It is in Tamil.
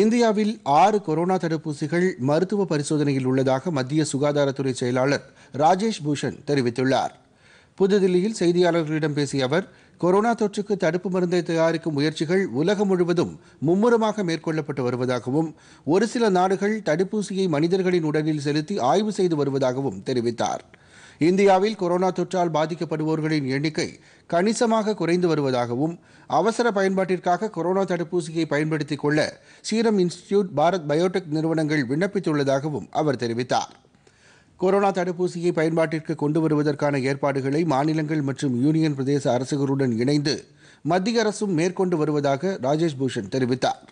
இந்தியாவில் ஆறு கொரோனா தடுப்பூசிகள் மருத்துவ பரிசோதனையில் உள்ளதாக மத்திய சுகாதாரத்துறை செயலாளர் ராஜேஷ் பூஷன் தெரிவித்துள்ளார் புதுதில்லியில் செய்தியாளர்களிடம் பேசிய அவர் கொரோனா தொற்றுக்கு தடுப்பு மருந்தை தயாரிக்கும் முயற்சிகள் உலகம் முழுவதும் மும்முரமாக மேற்கொள்ளப்பட்டு வருவதாகவும் ஒரு சில நாடுகள் தடுப்பூசியை மனிதர்களின் உடலில் செலுத்தி ஆய்வு செய்து வருவதாகவும் தெரிவித்தாா் இந்தியாவில் கொரோனா தொற்றால் பாதிக்கப்படுவோர்களின் எண்ணிக்கை கணிசமாக குறைந்து வருவதாகவும் அவசர பயன்பாட்டிற்காக கொரோனா தடுப்பூசியை பயன்படுத்திக் கொள்ள சீரம் இன்ஸ்டிடியூட் பாரத் பயோடெக் நிறுவனங்கள் விண்ணப்பித்துள்ளதாகவும் அவர் தெரிவித்தார் கொரோனா தடுப்பூசியை பயன்பாட்டிற்கு கொண்டு வருவதற்கான ஏற்பாடுகளை மாநிலங்கள் மற்றும் யூனியன் பிரதேச அரசுகளுடன் இணைந்து மத்திய அரசும் மேற்கொண்டு வருவதாக ராஜேஷ் பூஷன் தெரிவித்தார்